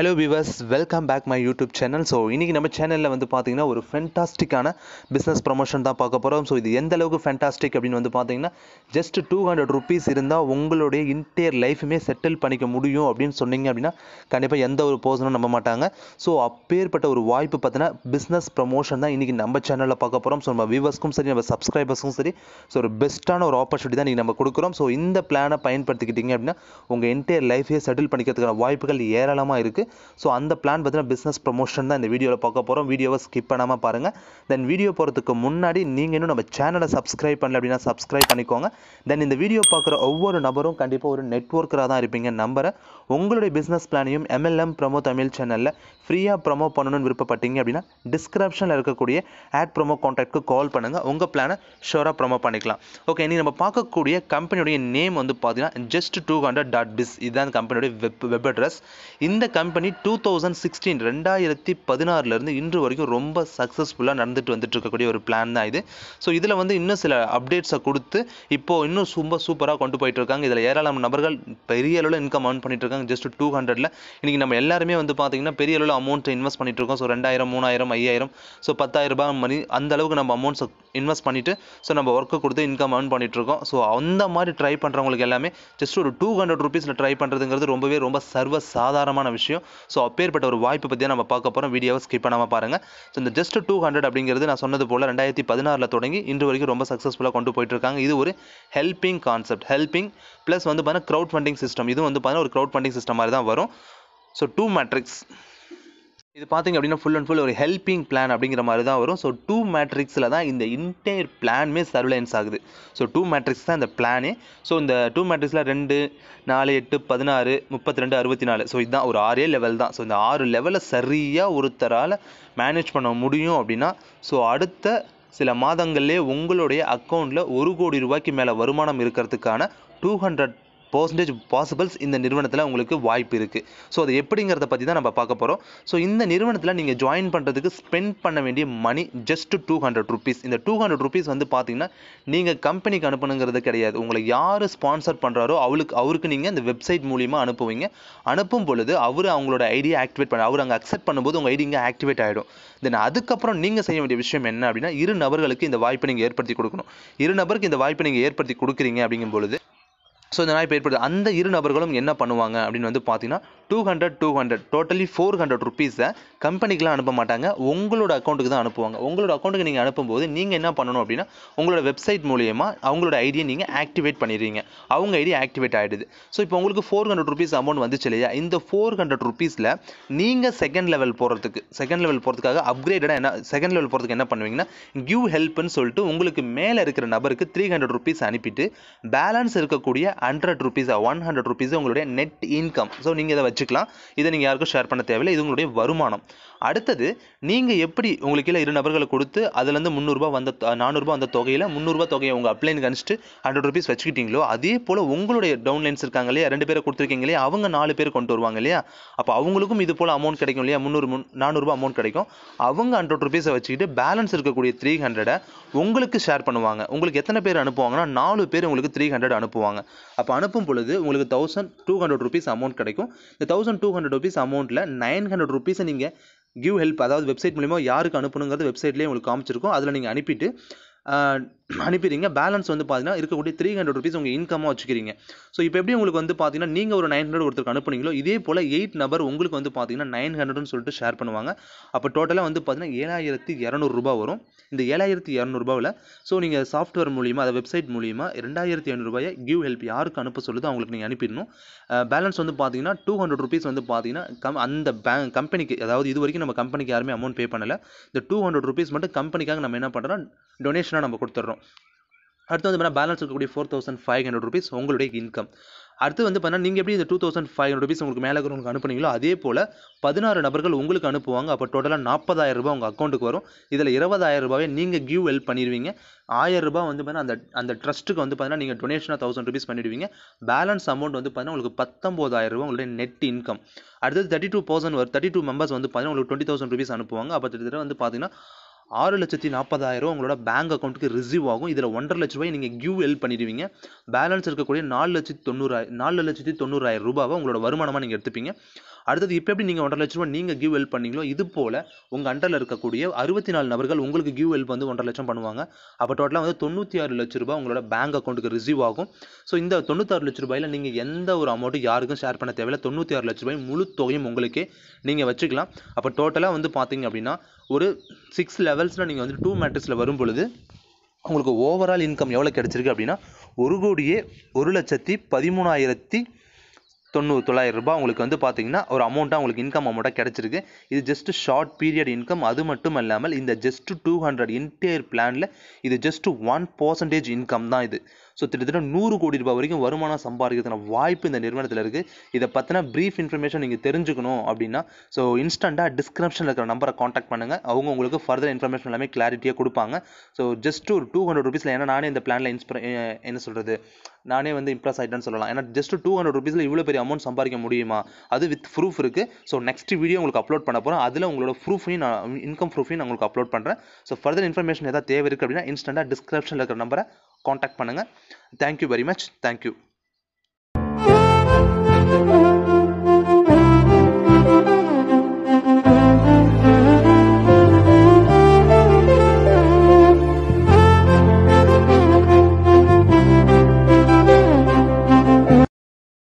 hello viewers welcome back my YouTube channel so இன்றைக்கி நம்ம சேனலில் வந்து பார்த்திங்கன்னா ஒரு ஃபென்டாஸ்டிக்கான பிஸ்னஸ் ப்ரொமோஷன் தான் பார்க்க போகிறோம் ஸோ இது எந்த அளவுக்கு ஃபென்டாஸ்டிக் அப்படின்னு வந்து பார்த்தீங்கன்னா ஜஸ்ட் டூ ஹண்ட்ரட் ருபீஸ் இருந்தால் உங்களுடைய இன்டையர் லைஃபுமே செட்டில் பண்ணிக்க முடியும் அப்படின்னு சொன்னீங்க அப்படின்னா கண்டிப்பாக எந்த ஒரு பர்சனும் நம்ப மாட்டாங்க ஸோ அப்பேற்பட்ட ஒரு வாய்ப்பு பார்த்தீங்கன்னா பிஸ்னஸ் ப்ரமோஷன் தான் இன்றைக்கி நம்ம சேனலில் பார்க்க போகிறோம் ஸோ நம்ம வியூவர்ஸ்க்கும் சரி நம்ம சப்ஸ்கிரைபர்ஸ்க்கும் சரி ஸோ ஒரு பெஸ்ட்டான ஒரு ஆப்பர்ச்சுனிட்டி தான் இன்றைக்கி நம்ம கொடுக்குறோம் ஸோ இந்த பிளானை பயன்படுத்திக்கிட்டிங்க அப்படின்னா உங்கள் இன்டையர் லைஃபையே செட்டில் பண்ணிக்கிறதுக்கான வாய்ப்புகள் ஏராளமாக இருக்குது ஸோ அந்த பிளான் பார்த்தீங்கன்னா பிஸ்னஸ் ப்ரொமோஷன் தான் இந்த வீடியோவில் பார்க்க போகிறோம் வீடியோவை ஸ்கிப் பண்ணாமல் பாருங்கள் தென் வீடியோ போகிறதுக்கு முன்னாடி நீங்கள் இன்னும் நம்ம சேனலை சப்ஸ்கிரைப் பண்ணல அப்படின்னா சப்ஸ்கிரைப் பண்ணிக்கோங்க தென் இந்த வீடியோ பார்க்குற ஒவ்வொரு நபரும் கண்டிப்பாக ஒரு நெட்ஒர்க்கராக தான் இருப்பீங்க நம்பரை உங்களுடைய பிஸ்னஸ் பிளானையும் எம்எல்எம் ப்ரமோ தமிழ் சேனலில் ஃப்ரீயாக ப்ரமோ பண்ணணும்னு விருப்பப்பட்டீங்க அப்படின்னா டிஸ்கிரிப்ஷனில் இருக்கக்கூடிய ஆட் ப்ரமோ காண்டாக்ட்க்கு கால் பண்ணுங்கள் உங்கள் பிளானை ஷோராக ப்ரமோ பண்ணிக்கலாம் ஓகே இன்றைக்கி நம்ம பார்க்கக்கூடிய கம்பெனியுடைய நேம் வந்து பார்த்தீங்கன்னா just two hundred dot biz இதுதான் கம்பெனியுடைய வெப் வெப் அட்ரஸ் இந்த company company two thousand sixteen ரெண்டாயிரத்தி பதினாறுலேருந்து இன்று வரைக்கும் ரொம்ப சக்ஸஸ்ஃபுல்லாக நடந்துட்டு வந்துட்டு இருக்கக்கூடிய ஒரு பிளான் தான் இது ஸோ இதில் வந்து இன்னும் சில அப்டேட்ஸை கொடுத்து இப்போது இன்னும் ரொம்ப சூப்பராக கொண்டு போயிட்டு இருக்காங்க இதில் ஏராளம் நபர்கள் பெரிய அளவில் இன்கம் ஏர்ன் பண்ணிட்டு இருக்காங்க ஜஸ்ட் டூ ஹண்ட்ரட்ல இன்றைக்கி நம்ம எல்லாருமே வந்து பார்த்தீங்கன்னா பெரிய அளவில் அமௌண்ட் இன்வெஸ்ட் பண்ணிட்டு இருக்கோம் ஸோ ரெண்டாயிரம் மூணாயிரம் ஐயாயிரம் ஸோ பத்தாயிரம் ரூபாய் மணி அந்த அளவுக்கு நம்ம அமௌண்ட்ஸை இன்வெஸ்ட் பண்ணிவிட்டு ஸோ நம்ம ஒர்க்கு கொடுத்து இன்கம் ஏர்ன் பண்ணிகிட்ருக்கோம் ஸோ அந்த மாதிரி ட்ரை பண்ணுறவங்களுக்கு எல்லாமே ஜஸ்ட் ஒரு டூ ஹண்ட்ரட் ருபீஸில் ட்ரை பண்ணுறதுங்கிறது ரொம்பவே ரொம்ப சர்வ சாதாரணமான விஷயம் ஸோ அப்பேற்பட்ட ஒரு வாய்ப்பு பற்றியாக நம்ம பார்க்க போகிறோம் வீடியோவை ஸ்கிப் பண்ணாமல் பாருங்கள் ஸோ இந்த ஜஸ்ட் டூ ஹண்ட்ரட் அப்படிங்கிறது நான் சொன்னது போல் ரெண்டாயிரத்தி பதினாறில் தொடங்கி இன்று வரைக்கும் ரொம்ப சக்ஸஸ்ஃபுல்லாக கொண்டு போயிட்டுருக்காங்க இது ஒரு ஹெல்பிங் கான்செப்ட் ஹெல்பிங் ப்ளஸ் வந்து பார்த்தீங்கன்னா க்ரௌட் ஃபண்டிங் சிஸ்டம் இதுவும் வந்து பார்த்தீங்கன்னா ஒரு க்ரௌட் ஃபண்டிங் சிஸ்டம் மாதிரி தான் வரும் ஸோ டூ மேட்ரிக்ஸ் இது பார்த்திங்க அப்படின்னா ஃபுல் அண்ட் ஃபுல் ஒரு ஹெல்பிங் பிளான் அப்படிங்கிற மாதிரி தான் வரும் ஸோ டூ மேட்ரிக்ஸில் தான் இந்த இன்டையர் பிளானுமே சர்வலைன்ஸ் ஆகுது ஸோ டூ மேட்ரிக்ஸ் தான் இந்த பிளானே ஸோ இந்த டூ மேட்ரிக்ஸில் ரெண்டு நாலு எட்டு பதினாறு முப்பத்தி ரெண்டு அறுபத்தி நாலு ஸோ இதுதான் ஒரு ஆறே லெவல் தான் ஸோ இந்த ஆறு லெவலை சரியாக ஒருத்தரால் மேனேஜ் பண்ண முடியும் அப்படின்னா ஸோ அடுத்த சில மாதங்கள்லேயே உங்களுடைய அக்கௌண்ட்டில் ஒரு கோடி ரூபாய்க்கு மேலே வருமானம் இருக்கிறதுக்கான டூ ஹண்ட்ரட் பர்சன்டேஜ் பாசிபிள்ஸ் இந்த நிறுவனத்தில் உங்களுக்கு வாய்ப்பு இருக்குது ஸோ அது எப்படிங்கிறத பற்றி தான் நம்ம பார்க்க போகிறோம் ஸோ இந்த நிறுவனத்தில் நீங்கள் ஜாயின் பண்ணுறதுக்கு ஸ்பெண்ட் பண்ண வேண்டிய money just two hundred rupees இந்த டூ ஹண்ட்ரட் ருபீஸ் வந்து பார்த்தீங்கன்னா நீங்கள் கம்பெனிக்கு அனுப்பணுங்கிறது கிடையாது உங்களை யார் ஸ்பான்சர் பண்ணுறாரோ அவளுக்கு அவருக்கு நீங்கள் இந்த வெப்சைட் மூலியமாக அனுப்புவீங்க அனுப்பும் பொழுது அவர் அவங்களோட ஐடியா ஆக்டிவேட் பண்ண அவர் அங்கே அக்செப்ட் பண்ணும்போது உங்கள் ஐடி இங்கே ஆக்டிவேட் ஆகிடும் தென் அதுக்கப்புறம் நீங்கள் செய்ய வேண்டிய விஷயம் என்ன அப்படின்னா இரு நபர்களுக்கு இந்த வாய்ப்பை நீங்கள் ஏற்படுத்தி கொடுக்கணும் இரு நபருக்கு இந்த வாய்ப்பை நீங்கள் ஏற்படுத்தி கொடுக்குறீங்க அப்படிங்கும் பொழுது ஸோ இந்த நாய் ஏற்படுது அந்த இரு நபர்களும் என்ன பண்ணுவாங்க அப்படின்னு வந்து பார்த்தீங்கன்னா two hundred two hundred totally four hundred ருபீஸை கம்பெனிக்கெலாம் அனுப்ப மாட்டாங்க உங்களோட அக்கௌண்ட்டுக்கு தான் அனுப்புவாங்க உங்களோட அக்கௌண்ட்டுக்கு நீங்கள் அனுப்பும்போது நீங்கள் என்ன பண்ணணும் அப்படின்னா உங்களோட வெப்சைட் மூலியமாக அவங்களோட ஐடியை நீங்கள் ஆக்டிவேட் பண்ணிடுறீங்க அவங்க ஐடி ஆக்டிவேட் ஆகிடுது ஸோ இப்போ உங்களுக்கு ஃபோர் ஹண்ட்ரட் ருபீஸ் அமௌண்ட் வந்துச்சு இல்லையா இந்த ஃபோர் ஹண்ட்ரட் ருபீஸில் நீங்கள் செகண்ட் லெவல் போகிறதுக்கு செகண்ட் லெவல் போகிறதுக்காக அப்கிரேடடாக என்ன செகண்ட் லெவல் போகிறதுக்கு என்ன பண்ணுவீங்கன்னா கிவ் ஹெல்ப்னு சொல்லிட்டு உங்களுக்கு மேலே இருக்கிற நபருக்கு த்ரீ ஹண்ட்ரட் ருபீஸ் அனுப்பிட்டு பேலன்ஸ் இருக்கக்கூடிய ஹண்ட்ரட் ருபீஸாக ஒன் ஹண்ட்ரட் ருபீஸ் உங்களுடைய நெட் இன்கம் ஸோ நீங்கள் இதை வச்சுக்கலாம் இதை நீங்கள் யாருக்கும் ஷேர் பண்ண தேவையில்லை இது உங்களுடைய வருமானம் அடுத்தது நீங்கள் எப்படி உங்களுக்கு இல்லை இரு நபர்களை கொடுத்து அதுலேருந்து முந்நூறுரூபா வந்த நானூறுரூபா அந்த தொகையில் முந்நூறுரூபா தொகையை உங்கள் அப்ளைன் கணிச்சிட்டு ஹண்ட்ரட் ருபீஸ் வச்சுக்கிட்டீங்களோ அதே போல் உங்களுடைய டவுன்லைன்ஸ் இருக்காங்க இல்லையா ரெண்டு பேரை கொடுத்துருக்கீங்க இல்லையா அவங்க நாலு பேர் கொண்டு வருவாங்க இல்லையா அப்போ அவங்களுக்கும் இது போல் அமௌண்ட் கிடைக்கும் இல்லையா முந்நூறு நானூறுரூபா அமௌண்ட் கிடைக்கும் அவங்க ஹண்ட்ரட் ருபீஸை வச்சுக்கிட்டு பேலன்ஸ் இருக்கக்கூடிய த்ரீ ஹண்ட்ரடை உங்களுக்கு ஷேர் பண்ணுவாங்க உங்களுக்கு எத்தனை பேர் அனுப்புவாங்கன்னா நாலு பேர் உங்களுக்கு த்ரீ ஹண்ட்ரட் அனுப்புவாங்க அப்போ அனுப்பும் பொழுது உங்களுக்கு thousand two hundred rupees amount கிடைக்கும் இந்த தௌசண்ட் டூ ஹண்ட்ரட் ருபீஸ் அமௌண்ட்டில் நைன் ஹண்ட்ரட் ருபீஸை நீங்கள் கிவ் ஹெல்ப் அதாவது வெப்சைட் மூலிமா யாருக்கு அனுப்பணுங்கிறது வெப்சைட்லேயே உங்களுக்கு காமிச்சிருக்கும் அதில் நீங்கள் அனுப்பிட்டு அனுப்பிடுறீங்க பேலன்ஸ் வந்து பார்த்தீங்கன்னா இருக்கக்கூடிய த்ரீ ஹண்ட்ரட் ருபீஸ் உங்கள் இன்கமாக வச்சுக்கிறீங்க ஸோ இப்போ எப்படி உங்களுக்கு வந்து பார்த்தீங்கன்னா நீங்கள் ஒரு நைன் ஹண்ட்ரட் ஒருத்தருக்கு அனுப்புனீங்களோ இதே போல் எயிட் நபர் உங்களுக்கு வந்து பார்த்தீங்கன்னா நைன் ஹண்ட்ரட்னு சொல்லிட்டு ஷேர் பண்ணுவாங்க அப்போ டோட்டலாக வந்து பார்த்தீங்கன்னா ஏழாயிரத்தி இரநூறுபா வரும் இந்த ஏழாயிரத்தி இரநூறுபாவில் ஸோ நீங்கள் சாஃப்ட்வேர் மூலியமாக அதை வெப்சைட் மூலியமாக ரெண்டாயிரத்தி ஐநூறுபாயை கிவ் ஹெல்ப் யாருக்கு அனுப்ப சொல்லுதோ அவங்களுக்கு நீங்கள் அனுப்பிடணும் பேலன்ஸ் வந்து பார்த்தீங்கன்னா டூ ஹண்ட்ரட் ருபீஸ் வந்து பார்த்தீங்கன்னா கம் அந்த பேங்க் கம்பெனிக்கு அதாவது இது வரைக்கும் நம்ம கம்பெனிக்கு யாருமே அமௌண்ட் பே பண்ணலை இந்த டூ ஹண்ட்ரட் ருபீஸ் மட்டும் கம்பெனிக்காக நம்ம என்ன பண்ணுறோம் டொனேஷனாக நம்ம கொடுத்துட்றோம் அடுத்து வந்து பேலன்ஸ் இருக்கக்கூடிய four thousand five hundred rupees உங்களுடைய இன்கம் அடுத்து வந்து பண்ணால் நீங்கள் எப்படி இந்த two thousand five hundred rupees உங்களுக்கு மேலே உங்களுக்கு அனுப்புனீங்களோ அதே போல் பதினாறு நபர்கள் உங்களுக்கு அனுப்புவாங்க அப்போ டோட்டலாக நாற்பதாயிரம் ரூபாய் உங்கள் அக்கௌண்ட்டுக்கு வரும் இதில் இருபதாயிரம் ரூபாவே நீங்கள் கிவ் ஹெல்ப் பண்ணிடுவீங்க ஆயிரம் ரூபாய் வந்து பார்த்தீங்கன்னா அந்த அந்த ட்ரஸ்ட்டுக்கு வந்து பார்த்தீங்கன்னா நீங்கள் டொனேஷனாக தௌசண்ட் ருபீஸ் பண்ணிடுவீங்க பேலன்ஸ் அமௌண்ட் வந்து பார்த்தீங்கன்னா உங்களுக்கு பத்தொம்போதாயிரம் ரூபா உங்களுடைய நெட் இன்கம் அடுத்தது தேர்ட்டி டூ பர்சன்ட் வரும் தேர்ட்டி டூ மெம்பர்ஸ் வந்து பார்த்தீங்கன்னா உங்களுக்கு டுவெண்ட்டி தௌசண்ட் ருபீஸ் அனுப்புவாங்க அப்போ திட்டத்தட்ட வந்து பார்த்தீங்கன்னா ஆறு லட்சத்தி நாற்பதாயிரம் உங்களோட பேங்க் அக்கௌண்ட்டுக்கு ரிசீவ் ஆகும் இதில் ஒன்றரை லட்ச ரூபாய் நீங்கள் கியூ ஹெல்ப் பண்ணிடுவீங்க பேலன்ஸ் இருக்கக்கூடிய நாலு லட்சத்தி தொண்ணூறாயிரம் நாலு லட்சத்தி தொண்ணூறாயிரம் ரூபாவை உங்களோட வருமானமாக நீங்கள் எடுத்துப்பீங்க அடுத்தது இப்போ எப்படி நீங்கள் ஒன்றரை லட்ச ரூபாய் நீங்கள் கிவ் ஹெல்ப் பண்ணீங்களோ இது போல் உங்கள் அண்டரில் இருக்கக்கூடிய அறுபத்தி நாலு நபர்கள் உங்களுக்கு கிவ் ஹெல்ப் வந்து ஒன்றரை லட்சம் பண்ணுவாங்க அப்போ டோட்டலாக வந்து தொண்ணூற்றி ஆறு லட்ச ரூபாய் உங்களோட பேங்க் அக்கௌண்ட்டுக்கு ரிசீவ் ஆகும் ஸோ இந்த தொண்ணூத்தாறு லட்ச ரூபாயில் நீங்கள் எந்த ஒரு அமௌண்ட்டும் யாருக்கும் ஷேர் பண்ண தேவையில்லை தொண்ணூற்றி ஆறு லட்ச ரூபாய் முழு தொகையும் உங்களுக்கே நீங்கள் வச்சுக்கலாம் அப்போ டோட்டலாக வந்து பார்த்தீங்க அப்படின்னா ஒரு சிக்ஸ் லெவல்ஸில் நீங்கள் வந்து டூ மேட்ரிக்ஸில் வரும் பொழுது உங்களுக்கு ஓவரால் இன்கம் எவ்வளோ கிடச்சிருக்கு அப்படின்னா ஒரு கோடியே ஒரு லட்சத்தி பதிமூணாயிரத்தி தொண்ணூறு தொள்ளாயிரம் ரூபாய் உங்களுக்கு வந்து பார்த்தீங்கன்னா ஒரு அமௌண்ட்டாக உங்களுக்கு இன்கம் அமௌண்ட்டாக கிடச்சிருக்கு இது ஜஸ்ட் ஷார்ட் பீரியட் இன்கம் அது மட்டும் இல்லாமல் இந்த ஜஸ்ட் டூ ஹண்ட்ரட் இன்டேர் பிளானில் இது ஜஸ்ட் ஒன் பர்சன்டேஜ் இன்கம் தான் இது ஸோ கிட்டத்தட்ட நூறு கோடி ரூபாய் வரைக்கும் வருமானம் சம்பாதிக்கிறதுக்கான வாய்ப்பு இந்த நிறுவனத்தில் இருக்குது இதை பற்றின ப்ரீஃப் இன்ஃபர்மேஷன் நீங்கள் தெரிஞ்சுக்கணும் அப்படின்னா ஸோ இன்ஸ்டண்ட்டாக டிஸ்கிரிப்ஷனில் இருக்கிற நம்பரை காண்டாக்ட் பண்ணுங்கள் அவங்க உங்களுக்கு ஃபர்தர் இன்ஃபர்மேஷன் எல்லாமே கிளாரிட்டியாக கொடுப்பாங்க ஸோ ஜஸ்ட் ஒரு டூ ஹண்ட்ரட் ருபீஸில் ஏன்னா நானே இந்த பிளானில் இன்ஸ்பிர என்ன சொல்கிறது நானே வந்து இம்ப்ரெஸ் ஆகிட்டேன்னு சொல்லலாம் ஏன்னா ஜஸ்ட் டூ ஹண்ட்ரட் ருபீஸில் இவ்வளோ பெரிய அமௌண்ட் சம்பாதிக்க முடியுமா அது வித் ப்ரூஃப் இருக்குது ஸோ நெக்ஸ்ட் வீடியோ உங்களுக்கு அப்லோட் பண்ண போகிறேன் அதில் உங்களோட ப்ரூஃபையும் நான் இன்கம் ப்ரூஃபையும் நான் உங்களுக்கு அப்லோட் பண்ணுறேன் ஸோ ஃபர்தர் இன்ஃபர்மேஷன் எதாவது தேவை இருக்குது அப்படின்னா இன்ஸ்டண்ட்டாக டிஸ்கிரிப்ஷனில் இருக்கிற நம்பரை காண்டாக்ட் பண்ணுங்கள் தேங்க்யூ வெரி மச் தேங்க்யூ